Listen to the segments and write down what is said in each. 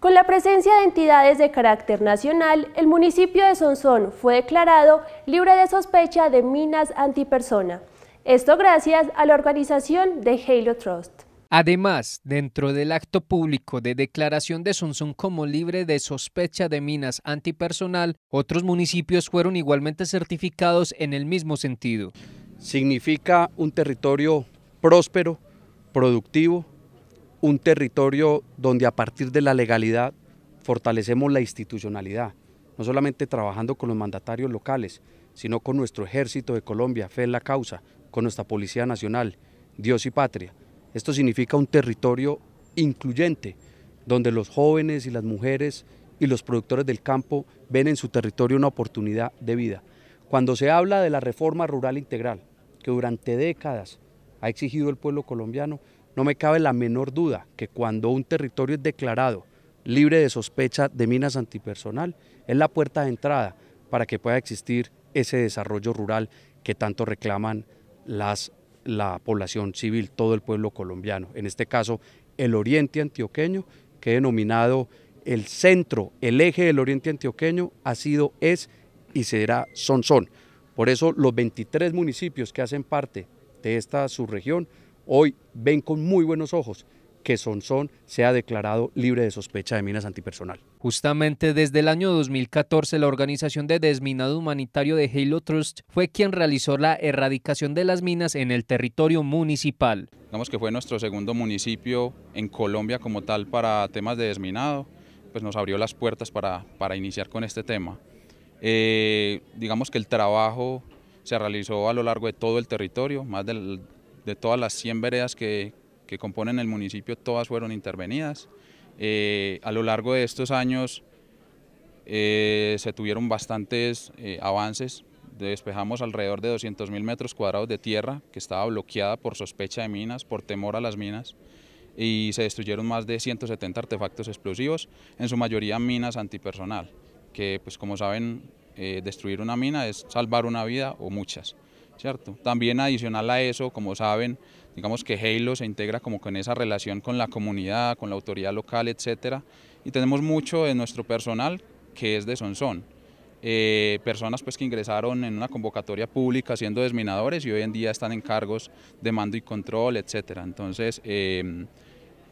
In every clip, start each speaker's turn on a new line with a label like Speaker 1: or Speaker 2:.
Speaker 1: Con la presencia de entidades de carácter nacional, el municipio de Sonsón fue declarado libre de sospecha de minas antipersona. Esto gracias a la organización de Halo Trust. Además, dentro del acto público de declaración de Sonsón como libre de sospecha de minas antipersonal, otros municipios fueron
Speaker 2: igualmente certificados en el mismo sentido. Significa un territorio próspero, productivo, un territorio donde a partir de la legalidad fortalecemos la institucionalidad, no solamente trabajando con los mandatarios locales, sino con nuestro ejército de Colombia, fe en la causa, con nuestra Policía Nacional, Dios y Patria. Esto significa un territorio incluyente, donde los jóvenes y las mujeres y los productores del campo ven en su territorio una oportunidad de vida. Cuando se habla de la reforma rural integral, que durante décadas ha exigido el pueblo colombiano, no me cabe la menor duda que cuando un territorio es declarado libre de sospecha de minas antipersonal, es la puerta de entrada para que pueda existir ese desarrollo rural que tanto reclaman las, la población civil, todo el pueblo colombiano. En este caso, el oriente antioqueño, que he denominado el centro, el eje del oriente antioqueño, ha sido, es y será Sonsón. Por eso los 23 municipios que hacen parte de esta subregión hoy ven con muy buenos ojos que Sonsón sea declarado libre de sospecha de minas antipersonal.
Speaker 1: Justamente desde el año 2014, la organización de desminado humanitario de Halo Trust fue quien realizó la erradicación de las
Speaker 3: minas en el territorio municipal. Digamos que fue nuestro segundo municipio en Colombia como tal para temas de desminado, pues nos abrió las puertas para, iniciar con este tema. Eh, digamos que el trabajo se realizó a lo largo de todo el territorio, más del de todas las 100 veredas que, componen el municipio, todas fueron intervenidas. Eh, a lo largo de estos años eh, se tuvieron bastantes eh, avances. Despejamos alrededor de 200.000 metros cuadrados de tierra que estaba bloqueada por sospecha de minas, por temor a las minas, y se destruyeron más de 170 artefactos explosivos, en su mayoría minas antipersonal, que pues como saben, destruir una mina es salvar una vida o muchas. También adicional a eso, como saben, digamos que Halo se integra como con esa relación con la comunidad, con la autoridad local, etcétera, y tenemos mucho de nuestro personal que es de Sonsón. Eh, personas pues que ingresaron en una convocatoria pública siendo desminadores y hoy en día están en cargos de mando y control, etcétera. Entonces, em,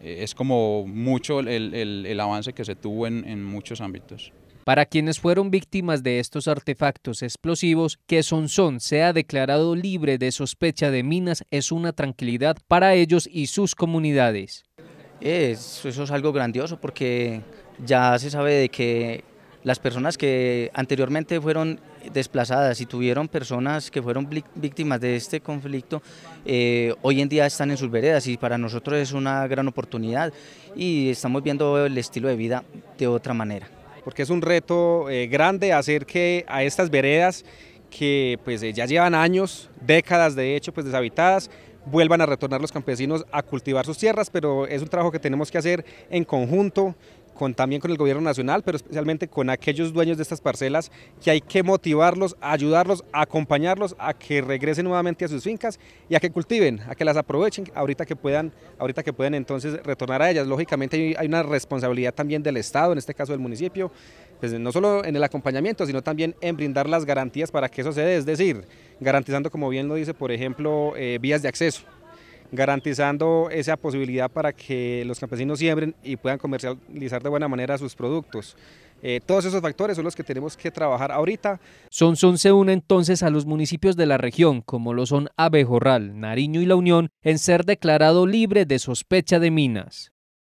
Speaker 3: es como mucho el, avance que se tuvo en muchos ámbitos. Para quienes fueron víctimas de estos artefactos
Speaker 1: explosivos, que Sonson sea declarado libre de sospecha de minas es una tranquilidad para ellos y sus comunidades. Eh, eso, es algo grandioso porque ya se sabe de que las personas que anteriormente fueron desplazadas y tuvieron personas que fueron víctimas de este conflicto, eh, hoy en día están en sus veredas y para nosotros es una gran oportunidad y estamos viendo el estilo de vida de otra manera porque es un reto eh, grande hacer que a estas veredas
Speaker 4: que pues eh, ya llevan años, décadas de hecho, pues deshabitadas, vuelvan a retornar los campesinos a cultivar sus tierras, pero es un trabajo que tenemos que hacer en conjunto también con el gobierno nacional, pero especialmente con aquellos dueños de estas parcelas que hay que motivarlos, ayudarlos, acompañarlos a que regresen nuevamente a sus fincas y a que cultiven, a que las aprovechen ahorita que puedan, ahorita que pueden entonces retornar a ellas. Lógicamente hay, una responsabilidad también del Estado, en este caso del municipio, pues no solo en el acompañamiento, sino también en brindar las garantías para que eso se dé, es decir, garantizando, como bien lo dice, por ejemplo, eh, vías de acceso garantizando esa posibilidad para que los campesinos siembren y puedan comercializar de buena manera sus productos. Eh, todos esos factores son los que tenemos que trabajar ahorita.
Speaker 1: Sonson se une entonces a los municipios de la región, como lo son Abejorral, Nariño y La Unión, en ser declarado libre de sospecha de minas.